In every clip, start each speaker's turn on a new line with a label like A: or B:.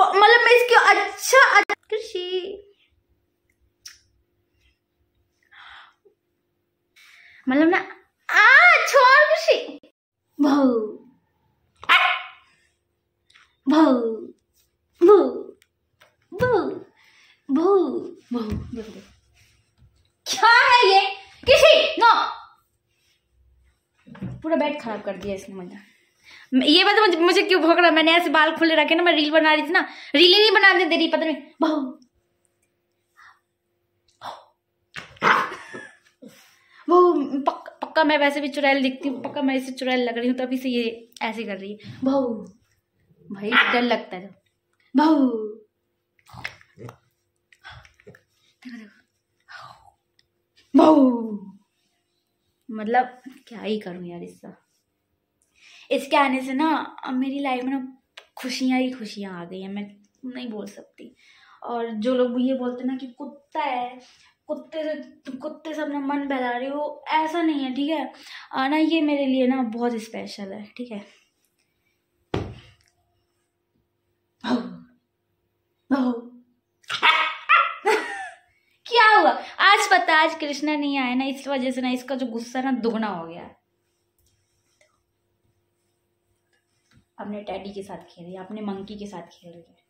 A: मतलब मैं इसके अच्छा, अच्छा कृषि मतलब ना आ छोड़ अच्छा कृषि बहु बहु बहु बहु बहु बहु क्या है ये किसी नो पूरा बेड खराब कर दिया इसने मजा ये बात तो मुझे, मुझे क्यों भोग रहा मैंने ऐसे बाल खुले रखे ना मैं रील बना रही थी ना रील ही नहीं बनाने दे रही पता नहीं बहु वो पक, पक्का मैं वैसे भी चुड़ैल दिखती हूँ पक्का मैं इसे चुड़ैल लग रही हूँ तभी तो से ये ऐसे कर रही है बहु भाई डर लगता है तो। बहु देखो बहु मतलब क्या ही करूँ यार इसका इसके आने से ना मेरी लाइफ में ना खुशियाँ ही खुशियाँ आ गई हैं मैं नहीं बोल सकती और जो लोग ये बोलते ना कि कुत्ता है कुत्ते से कुत्ते से अपना मन बहला रही हो ऐसा नहीं है ठीक है ना ये मेरे लिए ना बहुत स्पेशल है ठीक है क्या हुआ आज पता आज कृष्णा नहीं आया ना इस वजह से ना इसका जो गुस्सा ना दुगना हो गया है अपने टैडी के साथ खेल रही है अपने मंकी के साथ खेल रही है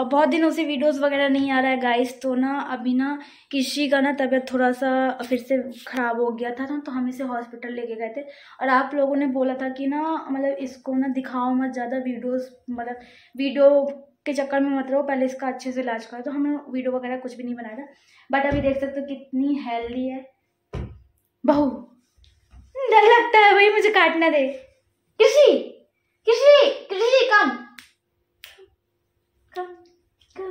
A: और बहुत दिनों से वीडियोस वगैरह नहीं आ रहा है गाइस तो ना अभी ना किसी का ना तबीयत थोड़ा सा फिर से ख़राब हो गया था ना तो हम इसे हॉस्पिटल लेके गए थे और आप लोगों ने बोला था कि ना मतलब इसको ना दिखाओ मत ज़्यादा वीडियोस मतलब वीडियो के चक्कर में मत रहो पहले इसका अच्छे से इलाज करो तो हमने वीडियो वगैरह कुछ भी नहीं बनाया था बट अभी देख सकते हो कितनी हेल्दी है बहू डर लगता है भाई मुझे काटना दे कृषि कृषि कृषि कम कम कम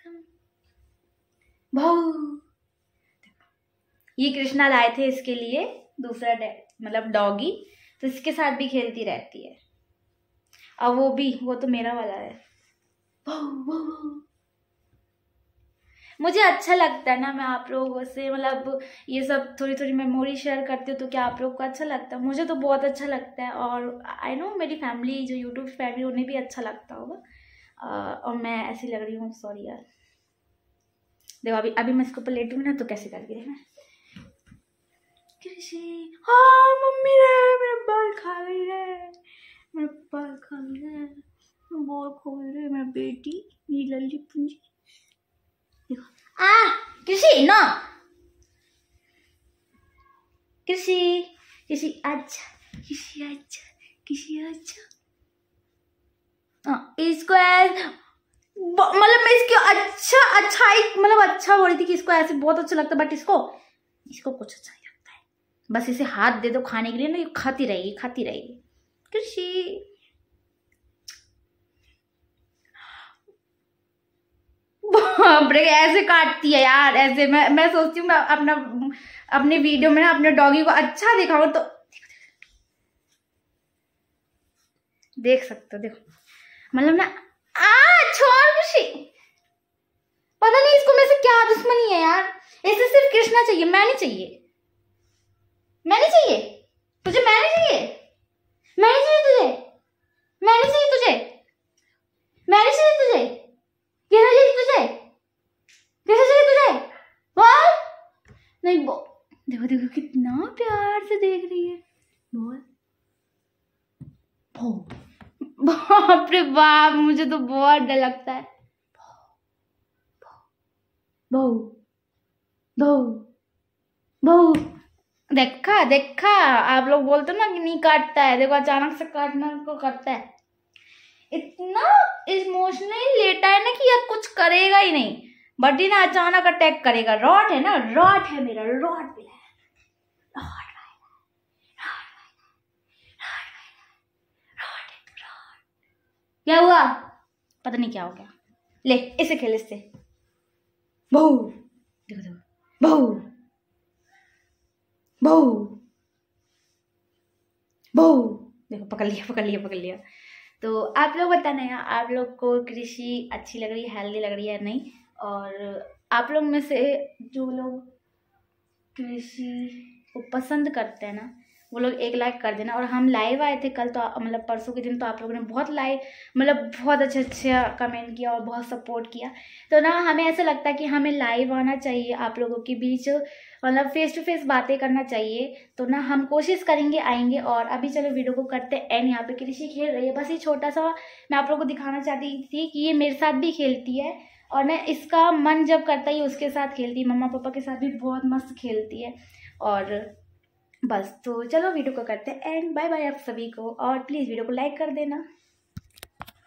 A: कम भाऊ ये कृष्णा लाए थे इसके लिए दूसरा मतलब डॉगी तो इसके साथ भी खेलती रहती है अब वो भी वो तो मेरा वाला है भाँ, भाँ, भाँ। मुझे अच्छा लगता है ना मैं आप लोगों से मतलब ये सब थोड़ी थोड़ी मेमोरी शेयर करती हूँ तो क्या आप लोग को अच्छा लगता है मुझे तो बहुत अच्छा लगता है और आई नो मेरी फैमिली जो यूट्यूब फैमिली उन्हें भी अच्छा लगता होगा और मैं ऐसी लग रही हूँ सॉरी यार देखो अभी अभी मैं इसके ऊपर लेट ना तो कैसे कर गई मैं कृषि हाँ मम्मी रे बाल खा गई रे बाल खा गई रे खोल रहे मेरा बेटी मेरी लल्ली पुंजी Ah, कृषि no. कृषि कृषि अच्छा कृषि अच्छा कृषि अच्छा हाँ, इसको मतलब मैं इसकी अच्छा अच्छा मतलब अच्छा बोल रही थी कि इसको ऐसे बहुत अच्छा लगता है बट इसको इसको कुछ अच्छा नहीं लगता है बस इसे हाथ दे दो खाने के लिए ना ये खाती रहेगी खाती रहेगी कृषि कपड़े ऐसे काटती है यार ऐसे मैं मैं सोचती हूँ मैं अपना अपने वीडियो में ना अपने डॉगी को अच्छा दिखाऊं तो देख सकते हो देखो मतलब ना आ छोड़ खुशी पता नहीं इसको मेरे से क्या दुश्मनी है यार इसे सिर्फ कृष्णा चाहिए मैं नहीं चाहिए मैं नहीं चाहिए तुझे मैं नहीं चाहिए मैं नहीं चाहिए तुझे मैं नहीं चाहिए तुझे मैं नहीं लाइक बो देखो देखो कितना प्यार से देख रही है बोल बाप रे बाप मुझे तो बहुत डर लगता है बहु बहु बहु देखा देखा आप लोग बोलते ना कि नहीं काटता है देखो अचानक से काटना को करता है इतना इमोशनली लेटा है ना कि यार कुछ करेगा ही नहीं बड्डी ना अचानक अटैक करेगा रॉड है ना रॉड है मेरा रॉड क्या हुआ पता नहीं क्या हो गया ले इसे खेल इससे बहू देखो देखो बहू बहू बहू देखो पकड़ लिया पकड़ लिया पकड़ लिया तो आप लोग बताना यार आप लोग को कृषि अच्छी लग रही है हेल्दी लग रही है नहीं और आप लोग में से जो लोग कृषि को पसंद करते हैं ना वो लोग एक लाइक कर देना और हम लाइव आए थे कल तो मतलब परसों के दिन तो आप लोगों ने बहुत लाइव मतलब बहुत अच्छे अच्छे कमेंट किया और बहुत सपोर्ट किया तो ना हमें ऐसा लगता है कि हमें लाइव आना चाहिए आप लोगों के बीच मतलब फेस टू फेस बातें करना चाहिए तो ना हम कोशिश करेंगे आएंगे और अभी चलो वीडियो को करते एंड यहाँ पे कृषि खेल रही है बस ये छोटा सा मैं आप लोग को दिखाना चाहती थी कि ये मेरे साथ भी खेलती है और ना इसका मन जब करता ही उसके साथ खेलती है मम्मा पापा के साथ भी बहुत मस्त खेलती है और बस तो चलो वीडियो को करते हैं एंड बाय बाय आप सभी को और प्लीज़ वीडियो को लाइक कर देना